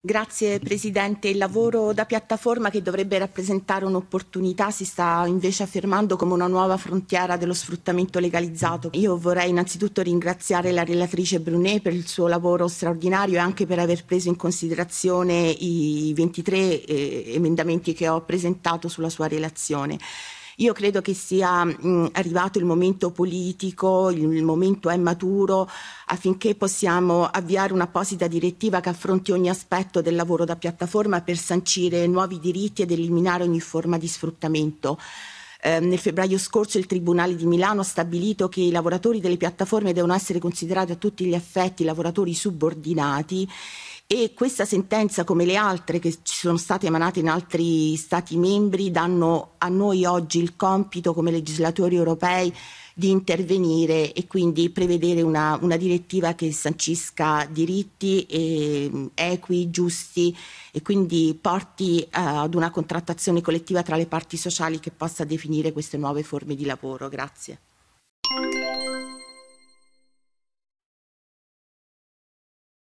Grazie Presidente. Il lavoro da piattaforma che dovrebbe rappresentare un'opportunità si sta invece affermando come una nuova frontiera dello sfruttamento legalizzato. Io vorrei innanzitutto ringraziare la relatrice Brunet per il suo lavoro straordinario e anche per aver preso in considerazione i 23 eh, emendamenti che ho presentato sulla sua relazione. Io credo che sia mh, mm, arrivato il momento politico, il, il momento è maturo affinché possiamo avviare un'apposita direttiva che affronti ogni aspetto del lavoro da piattaforma per sancire nuovi diritti ed eliminare ogni forma di sfruttamento. Eh, nel febbraio scorso il Tribunale di Milano ha stabilito che i lavoratori delle piattaforme devono essere considerati a tutti gli effetti lavoratori subordinati e questa sentenza, come le altre che ci sono state emanate in altri Stati membri, danno a noi oggi il compito come legislatori europei di intervenire e quindi prevedere una, una direttiva che sancisca diritti e, mm, equi, giusti e quindi porti uh, ad una contrattazione collettiva tra le parti sociali che possa definire queste nuove forme di lavoro. Grazie.